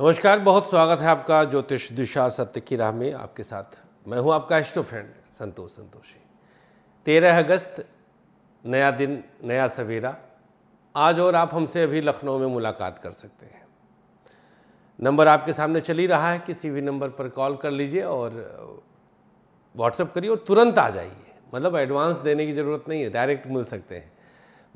नमस्कार बहुत स्वागत है आपका ज्योतिष दिशा सत्य की राह में आपके साथ मैं हूं आपका एस्ट्रो फ्रेंड संतोष संतोषी तेरह अगस्त नया दिन नया सवेरा आज और आप हमसे अभी लखनऊ में मुलाकात कर सकते हैं नंबर आपके सामने चल ही रहा है किसी भी नंबर पर कॉल कर लीजिए और व्हाट्सअप करिए और तुरंत आ जाइए मतलब एडवांस देने की ज़रूरत नहीं है डायरेक्ट मिल सकते हैं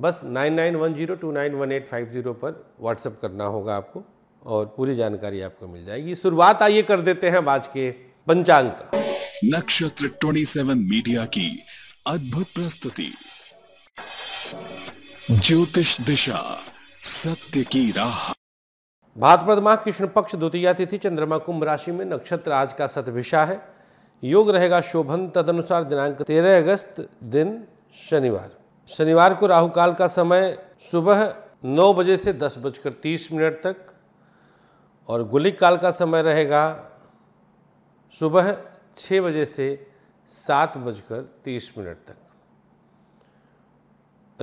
बस nine nine one zero two nine one eight five zero पर व्हाट्सअप करना होगा आपको और पूरी जानकारी आपको मिल जाएगी शुरुआत आइए कर देते हैं आज के पंचांग का नक्षत्र 27 मीडिया की अद्भुत प्रस्तुति ज्योतिष दिशा सत्य की राह भाद्रपद माह कृष्ण पक्ष द्वितीया तिथि चंद्रमा कुंभ राशि में नक्षत्र आज का सतभिषा है योग रहेगा शोभन तदनुसार दिनांक 13 अगस्त दिन शनिवार शनिवार को राहु काल का समय सुबह नौ बजे से दस बजकर तीस मिनट तक और गुलिक काल का समय रहेगा सुबह छः बजे से सात बजकर तीस मिनट तक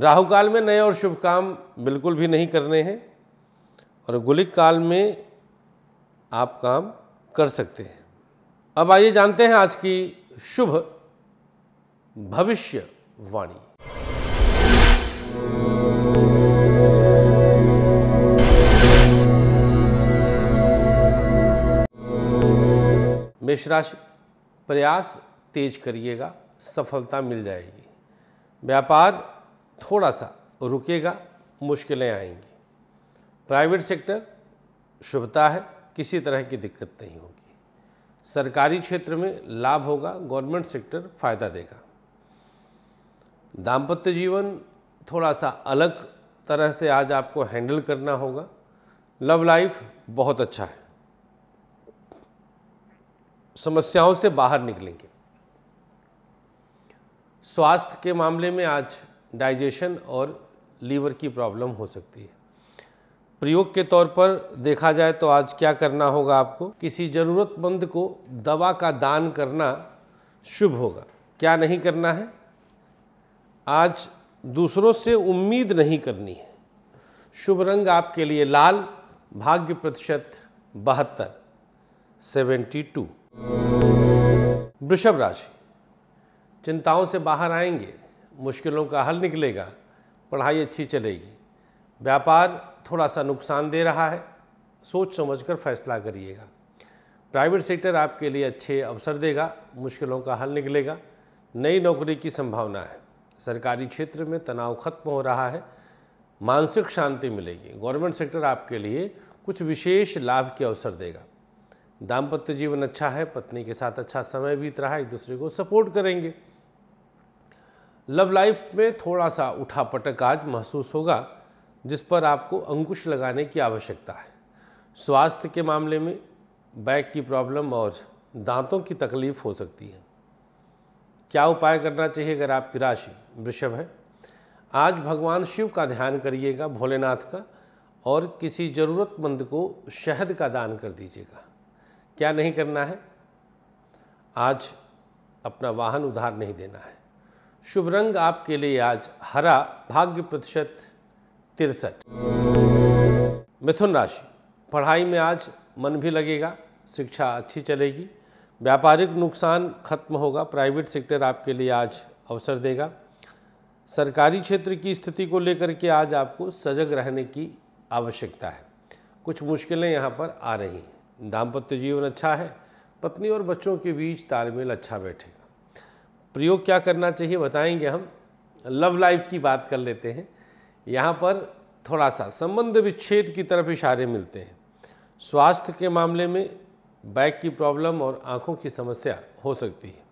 राहु काल में नए और शुभ काम बिल्कुल भी नहीं करने हैं और गुलिक काल में आप काम कर सकते हैं अब आइए जानते हैं आज की शुभ भविष्य वाणी मेष राशि प्रयास तेज करिएगा सफलता मिल जाएगी व्यापार थोड़ा सा रुकेगा मुश्किलें आएंगी प्राइवेट सेक्टर शुभता है किसी तरह की दिक्कत नहीं होगी सरकारी क्षेत्र में लाभ होगा गवर्नमेंट सेक्टर फायदा देगा दाम्पत्य जीवन थोड़ा सा अलग तरह से आज आपको हैंडल करना होगा लव लाइफ बहुत अच्छा है समस्याओं से बाहर निकलेंगे स्वास्थ्य के मामले में आज डाइजेशन और लीवर की प्रॉब्लम हो सकती है प्रयोग के तौर पर देखा जाए तो आज क्या करना होगा आपको किसी ज़रूरतमंद को दवा का दान करना शुभ होगा क्या नहीं करना है आज दूसरों से उम्मीद नहीं करनी है शुभ रंग आपके लिए लाल भाग्य प्रतिशत बहत्तर सेवेंटी टू वृषभ राशि चिंताओं से बाहर आएंगे मुश्किलों का हल निकलेगा पढ़ाई अच्छी चलेगी व्यापार थोड़ा सा नुकसान दे रहा है सोच समझकर फैसला करिएगा प्राइवेट सेक्टर आपके लिए अच्छे अवसर देगा मुश्किलों का हल निकलेगा नई नौकरी की संभावना है सरकारी क्षेत्र में तनाव खत्म हो रहा है मानसिक शांति मिलेगी गवर्नमेंट सेक्टर आपके लिए कुछ विशेष लाभ के अवसर देगा दाम्पत्य जीवन अच्छा है पत्नी के साथ अच्छा समय बीत रहा है एक दूसरे को सपोर्ट करेंगे लव लाइफ में थोड़ा सा उठा पटक आज महसूस होगा जिस पर आपको अंकुश लगाने की आवश्यकता है स्वास्थ्य के मामले में बैक की प्रॉब्लम और दांतों की तकलीफ हो सकती है क्या उपाय करना चाहिए अगर आपकी राशि वृषभ है आज भगवान शिव का ध्यान करिएगा भोलेनाथ का और किसी ज़रूरतमंद को शहद का दान कर दीजिएगा क्या नहीं करना है आज अपना वाहन उधार नहीं देना है शुभ रंग आपके लिए आज हरा भाग्य प्रतिशत तिरसठ मिथुन राशि पढ़ाई में आज मन भी लगेगा शिक्षा अच्छी चलेगी व्यापारिक नुकसान खत्म होगा प्राइवेट सेक्टर आपके लिए आज अवसर देगा सरकारी क्षेत्र की स्थिति को लेकर के आज आपको सजग रहने की आवश्यकता है कुछ मुश्किलें यहाँ पर आ रही हैं दाम्पत्य जीवन अच्छा है पत्नी और बच्चों के बीच तालमेल अच्छा बैठेगा प्रयोग क्या करना चाहिए बताएंगे हम लव लाइफ की बात कर लेते हैं यहाँ पर थोड़ा सा संबंध विच्छेद की तरफ इशारे मिलते हैं स्वास्थ्य के मामले में बैक की प्रॉब्लम और आँखों की समस्या हो सकती है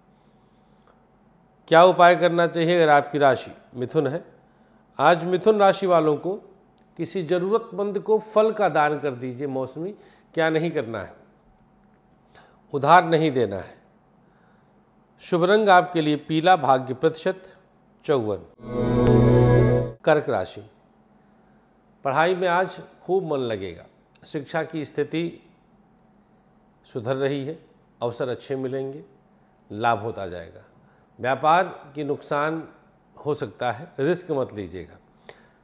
क्या उपाय करना चाहिए अगर आपकी राशि मिथुन है आज मिथुन राशि वालों को किसी ज़रूरतमंद को फल का दान कर दीजिए मौसमी क्या नहीं करना है उधार नहीं देना है शुभ रंग आपके लिए पीला भाग्य प्रतिशत चौवन कर्क राशि पढ़ाई में आज खूब मन लगेगा शिक्षा की स्थिति सुधर रही है अवसर अच्छे मिलेंगे लाभ होता जाएगा व्यापार की नुकसान हो सकता है रिस्क मत लीजिएगा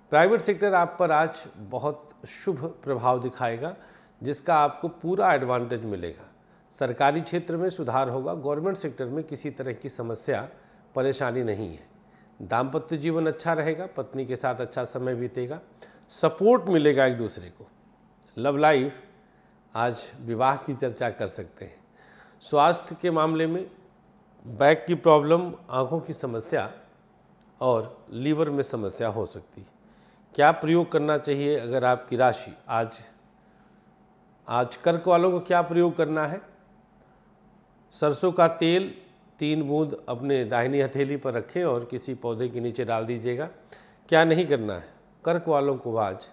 प्राइवेट सेक्टर आप पर आज बहुत शुभ प्रभाव दिखाएगा जिसका आपको पूरा एडवांटेज मिलेगा सरकारी क्षेत्र में सुधार होगा गवर्नमेंट सेक्टर में किसी तरह की समस्या परेशानी नहीं है दाम्पत्य जीवन अच्छा रहेगा पत्नी के साथ अच्छा समय बीतेगा सपोर्ट मिलेगा एक दूसरे को लव लाइफ आज विवाह की चर्चा कर सकते हैं स्वास्थ्य के मामले में बैक की प्रॉब्लम आँखों की समस्या और लीवर में समस्या हो सकती है क्या प्रयोग करना चाहिए अगर आपकी राशि आज आज कर्क वालों को क्या प्रयोग करना है सरसों का तेल तीन बूंद अपने दाहिनी हथेली पर रखें और किसी पौधे के नीचे डाल दीजिएगा क्या नहीं करना है कर्क वालों को आज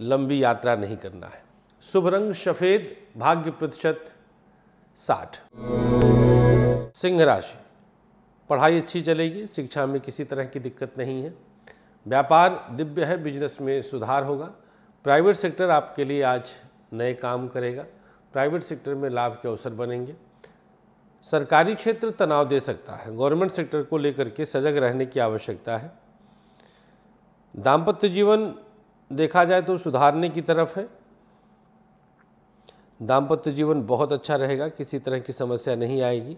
लंबी यात्रा नहीं करना है शुभ रंग सफ़ेद भाग्य प्रतिशत साठ सिंह राशि पढ़ाई अच्छी चलेगी शिक्षा में किसी तरह की दिक्कत नहीं है व्यापार दिव्य है बिजनेस में सुधार होगा प्राइवेट सेक्टर आपके लिए आज नए काम करेगा प्राइवेट सेक्टर में लाभ के अवसर बनेंगे सरकारी क्षेत्र तनाव दे सकता है गवर्नमेंट सेक्टर को लेकर के सजग रहने की आवश्यकता है दाम्पत्य जीवन देखा जाए तो सुधारने की तरफ है दाम्पत्य जीवन बहुत अच्छा रहेगा किसी तरह की समस्या नहीं आएगी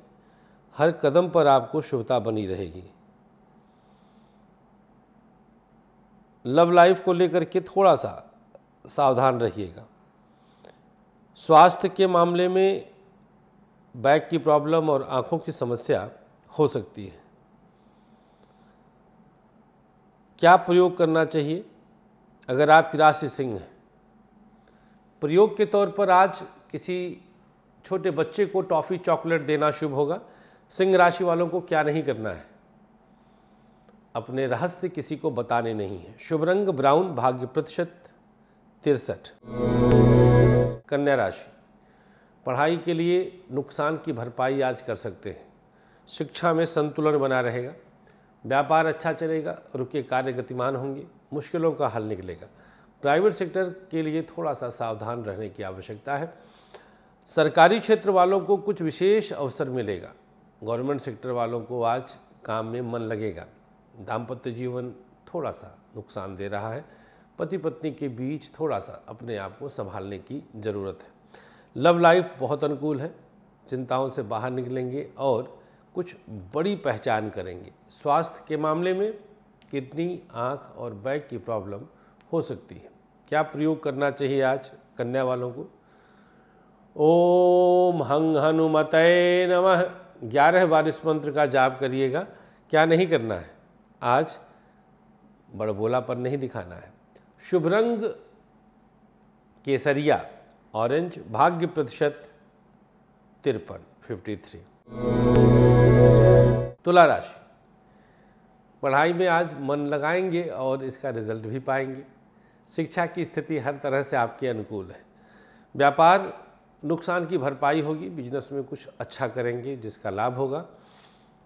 हर कदम पर आपको शुभता बनी रहेगी लव लाइफ को लेकर के थोड़ा सा सावधान रहिएगा स्वास्थ्य के मामले में बैक की प्रॉब्लम और आंखों की समस्या हो सकती है क्या प्रयोग करना चाहिए अगर आपकी राशि सिंह है प्रयोग के तौर पर आज किसी छोटे बच्चे को टॉफ़ी चॉकलेट देना शुभ होगा सिंह राशि वालों को क्या नहीं करना है अपने रहस्य किसी को बताने नहीं है शुभ रंग ब्राउन भाग्य प्रतिशत तिरसठ कन्या राशि पढ़ाई के लिए नुकसान की भरपाई आज कर सकते हैं शिक्षा में संतुलन बना रहेगा व्यापार अच्छा चलेगा रुके कार्य गतिमान होंगे मुश्किलों का हल निकलेगा प्राइवेट सेक्टर के लिए थोड़ा सा सावधान रहने की आवश्यकता है सरकारी क्षेत्र वालों को कुछ विशेष अवसर मिलेगा गवर्नमेंट सेक्टर वालों को आज काम में मन लगेगा दाम्पत्य जीवन थोड़ा सा नुकसान दे रहा है पति पत्नी के बीच थोड़ा सा अपने आप को संभालने की ज़रूरत है लव लाइफ बहुत अनुकूल है चिंताओं से बाहर निकलेंगे और कुछ बड़ी पहचान करेंगे स्वास्थ्य के मामले में किडनी आँख और बैक की प्रॉब्लम हो सकती है क्या प्रयोग करना चाहिए आज कन्या वालों को ओम हंग हनुमत नमः ग्यारह बार इस मंत्र का जाप करिएगा क्या नहीं करना है आज बड़बोलापन नहीं दिखाना है शुभ रंग केसरिया ऑरेंज भाग्य प्रतिशत तिरपन फिफ्टी थ्री तुला राशि पढ़ाई में आज मन लगाएंगे और इसका रिजल्ट भी पाएंगे शिक्षा की स्थिति हर तरह से आपके अनुकूल है व्यापार नुकसान की भरपाई होगी बिजनेस में कुछ अच्छा करेंगे जिसका लाभ होगा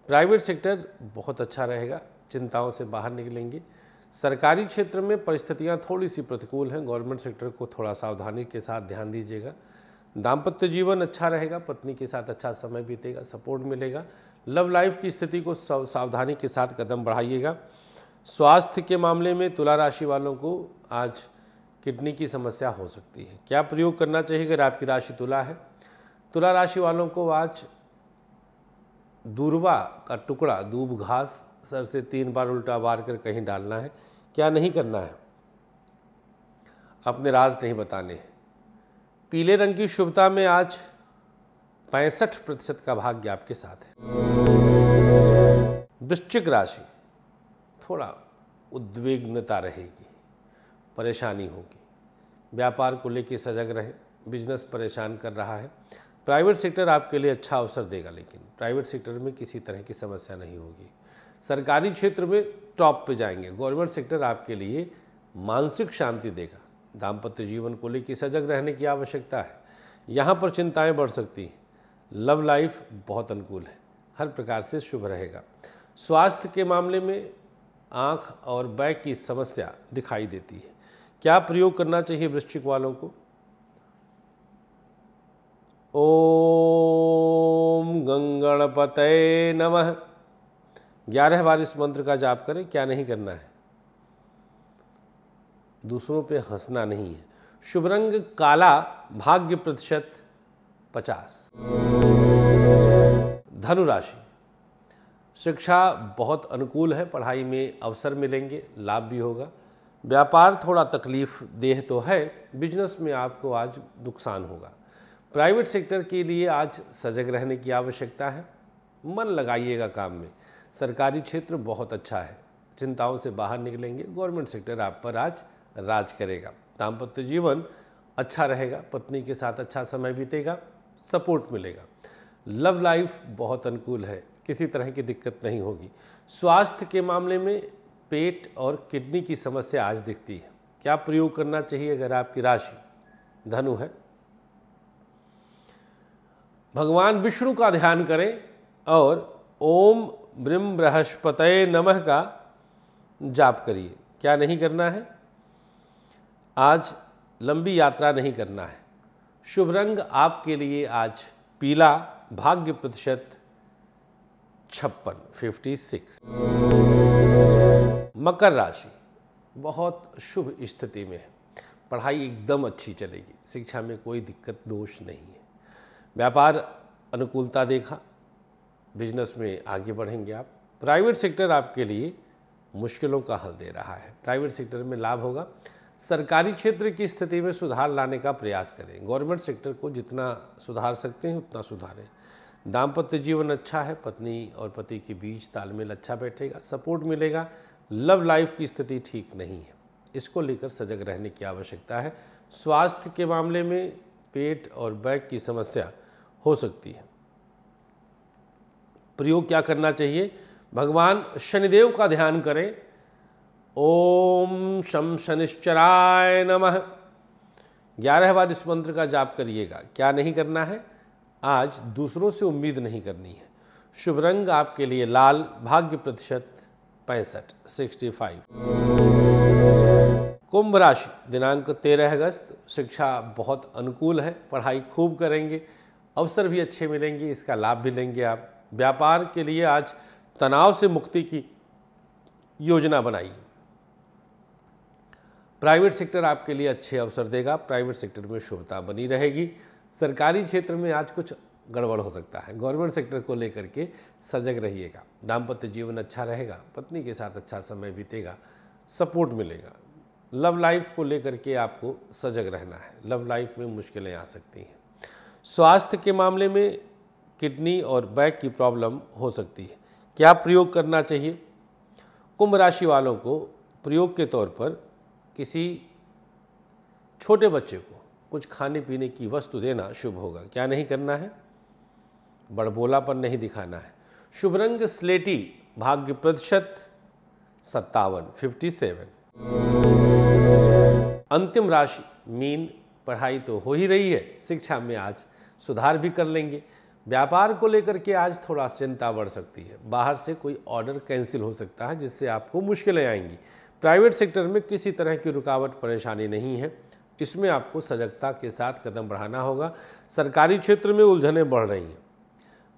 प्राइवेट सेक्टर बहुत अच्छा रहेगा चिंताओं से बाहर निकलेंगे सरकारी क्षेत्र में परिस्थितियाँ थोड़ी सी प्रतिकूल हैं गवर्नमेंट सेक्टर को थोड़ा सावधानी के साथ ध्यान दीजिएगा दाम्पत्य जीवन अच्छा रहेगा पत्नी के साथ अच्छा समय बीतेगा सपोर्ट मिलेगा लव लाइफ की स्थिति को सावधानी के साथ कदम बढ़ाइएगा स्वास्थ्य के मामले में तुला राशि वालों को आज किडनी की समस्या हो सकती है क्या प्रयोग करना चाहिए अगर आपकी राशि तुला है तुला राशि वालों को आज दूरवा का टुकड़ा दूब घास सर से तीन बार उल्टा बार कर कहीं डालना है क्या नहीं करना है अपने राज नहीं बताने पीले रंग की शुभता में आज पैंसठ प्रतिशत का भाग्य आपके साथ है वृश्चिक राशि थोड़ा उद्विग्नता रहेगी परेशानी होगी व्यापार को लेकर सजग रहें बिजनेस परेशान कर रहा है प्राइवेट सेक्टर आपके लिए अच्छा अवसर देगा लेकिन प्राइवेट सेक्टर में किसी तरह की समस्या नहीं होगी सरकारी क्षेत्र में टॉप पे जाएंगे गवर्नमेंट सेक्टर आपके लिए मानसिक शांति देगा दाम्पत्य जीवन को लेकर सजग रहने की आवश्यकता है यहाँ पर चिंताएं बढ़ सकती हैं लव लाइफ बहुत अनुकूल है हर प्रकार से शुभ रहेगा स्वास्थ्य के मामले में आँख और बैक की समस्या दिखाई देती है क्या प्रयोग करना चाहिए वृश्चिक वालों को ओम गंगणपत नमः ग्यारह बार इस मंत्र का जाप करें क्या नहीं करना है दूसरों पे हंसना नहीं है शुभ रंग काला भाग्य प्रतिशत पचास धनुराशि शिक्षा बहुत अनुकूल है पढ़ाई में अवसर मिलेंगे लाभ भी होगा व्यापार थोड़ा तकलीफ देह तो है बिजनेस में आपको आज नुकसान होगा प्राइवेट सेक्टर के लिए आज सजग रहने की आवश्यकता है मन लगाइएगा काम में सरकारी क्षेत्र बहुत अच्छा है चिंताओं से बाहर निकलेंगे गवर्नमेंट सेक्टर आप पर आज राज करेगा दाम्पत्य जीवन अच्छा रहेगा पत्नी के साथ अच्छा समय बीतेगा सपोर्ट मिलेगा लव लाइफ बहुत अनुकूल है किसी तरह की दिक्कत नहीं होगी स्वास्थ्य के मामले में पेट और किडनी की समस्या आज दिखती है क्या प्रयोग करना चाहिए अगर आपकी राशि धनु है भगवान विष्णु का ध्यान करें और ओम ब्रह्म बृहस्पत नमः का जाप करिए क्या नहीं करना है आज लंबी यात्रा नहीं करना है शुभ रंग आपके लिए आज पीला भाग्य प्रतिशत छप्पन फिफ्टी सिक्स मकर राशि बहुत शुभ स्थिति में है पढ़ाई एकदम अच्छी चलेगी शिक्षा में कोई दिक्कत दोष नहीं है व्यापार अनुकूलता देखा बिजनेस में आगे बढ़ेंगे आप प्राइवेट सेक्टर आपके लिए मुश्किलों का हल दे रहा है प्राइवेट सेक्टर में लाभ होगा सरकारी क्षेत्र की स्थिति में सुधार लाने का प्रयास करें गवर्नमेंट सेक्टर को जितना सुधार सकते हैं उतना सुधारें दाम्पत्य जीवन अच्छा है पत्नी और पति के बीच तालमेल अच्छा बैठेगा सपोर्ट मिलेगा लव लाइफ की स्थिति ठीक नहीं है इसको लेकर सजग रहने की आवश्यकता है स्वास्थ्य के मामले में पेट और बैक की समस्या हो सकती है प्रयोग क्या करना चाहिए भगवान शनिदेव का ध्यान करें ओम शम शनिश्चराय नमः ग्यारह बार इस मंत्र का जाप करिएगा क्या नहीं करना है आज दूसरों से उम्मीद नहीं करनी है शुभ रंग आपके लिए लाल भाग्य प्रतिशत पैंसठ सिक्सटी फाइव कुंभ राशि दिनांक तेरह अगस्त शिक्षा बहुत अनुकूल है पढ़ाई खूब करेंगे अवसर भी अच्छे मिलेंगे इसका लाभ भी लेंगे आप व्यापार के लिए आज तनाव से मुक्ति की योजना बनाई प्राइवेट सेक्टर आपके लिए अच्छे अवसर देगा प्राइवेट सेक्टर में शुभता बनी रहेगी सरकारी क्षेत्र में आज कुछ गड़बड़ हो सकता है गवर्नमेंट सेक्टर को लेकर के सजग रहिएगा दाम्पत्य जीवन अच्छा रहेगा पत्नी के साथ अच्छा समय बीतेगा सपोर्ट मिलेगा लव लाइफ को लेकर के आपको सजग रहना है लव लाइफ में मुश्किलें आ सकती हैं स्वास्थ्य के मामले में किडनी और बैक की प्रॉब्लम हो सकती है क्या प्रयोग करना चाहिए कुंभ राशि वालों को प्रयोग के तौर पर किसी छोटे बच्चे को कुछ खाने पीने की वस्तु देना शुभ होगा क्या नहीं करना है बड़बोलापन नहीं दिखाना है शुभ रंग स्लेटी भाग्य प्रतिशत सत्तावन फिफ्टी सेवन अंतिम राशि मीन पढ़ाई तो हो ही रही है शिक्षा में आज सुधार भी कर लेंगे व्यापार को लेकर के आज थोड़ा चिंता बढ़ सकती है बाहर से कोई ऑर्डर कैंसिल हो सकता है जिससे आपको मुश्किलें आएंगी प्राइवेट सेक्टर में किसी तरह की रुकावट परेशानी नहीं है इसमें आपको सजगता के साथ कदम बढ़ाना होगा सरकारी क्षेत्र में उलझनें बढ़ रही हैं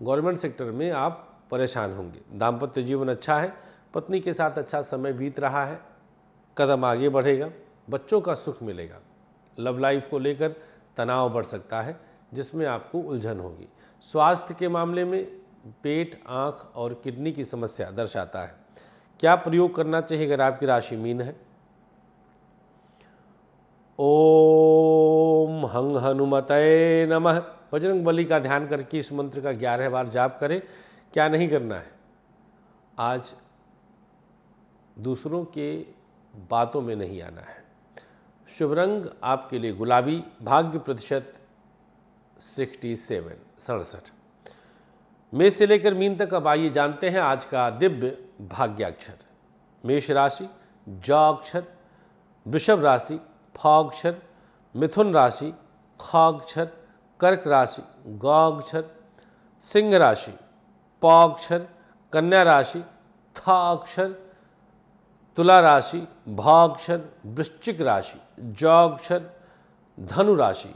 गवर्नमेंट सेक्टर में आप परेशान होंगे दाम्पत्य जीवन अच्छा है पत्नी के साथ अच्छा समय बीत रहा है कदम आगे बढ़ेगा बच्चों का सुख मिलेगा लव लाइफ को लेकर तनाव बढ़ सकता है जिसमें आपको उलझन होगी स्वास्थ्य के मामले में पेट आँख और किडनी की समस्या दर्शाता है क्या प्रयोग करना चाहिए अगर आपकी राशि मीन है ओम हंग हनुमत नमः बजरंग बली का ध्यान करके इस मंत्र का ग्यारह बार जाप करें क्या नहीं करना है आज दूसरों के बातों में नहीं आना है शुभ रंग आपके लिए गुलाबी भाग्य प्रतिशत सिक्सटी सेवन सड़सठ मेष से लेकर मीन तक अब आइए जानते हैं आज का दिव्य भाग्याक्षर मेष राशि जॉक्षर वृषभ राशि फाक्षर मिथुन राशि खाक्षर कर्क राशि गौक्षर सिंह राशि पाक्षर कन्या राशि थाक्षर तुला राशि भाक्षर वृश्चिक राशि जाक्षर धनु राशि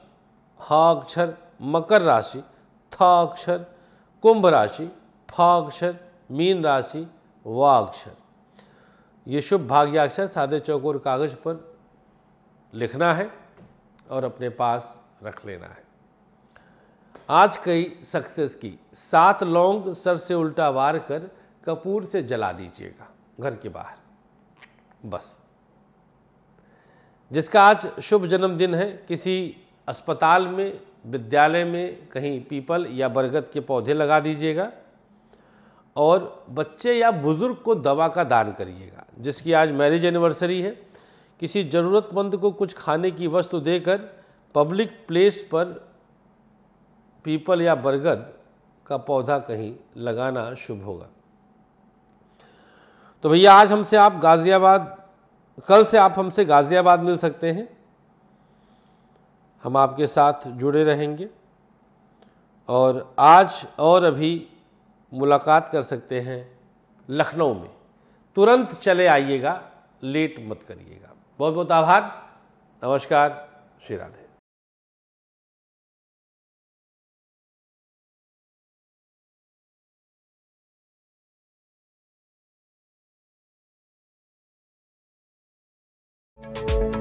हाक्षर मकर राशि थ अक्षर कुंभ राशि फ अक्षर मीन राशि व अक्षर ये शुभ भाग्याक्षर सादे चौकोर कागज पर लिखना है और अपने पास रख लेना है आज कई सक्सेस की सात लौंग सर से उल्टा वार कर कपूर से जला दीजिएगा घर के बाहर बस जिसका आज शुभ जन्मदिन है किसी अस्पताल में विद्यालय में कहीं पीपल या बरगद के पौधे लगा दीजिएगा और बच्चे या बुज़ुर्ग को दवा का दान करिएगा जिसकी आज मैरिज एनिवर्सरी है किसी ज़रूरतमंद को कुछ खाने की वस्तु देकर पब्लिक प्लेस पर पीपल या बरगद का पौधा कहीं लगाना शुभ होगा तो भैया आज हमसे आप गाज़ियाबाद कल से आप हमसे गाज़ियाबाद मिल सकते हैं हम आपके साथ जुड़े रहेंगे और आज और अभी मुलाकात कर सकते हैं लखनऊ में तुरंत चले आइएगा लेट मत करिएगा बहुत बहुत आभार नमस्कार श्री राधे thank you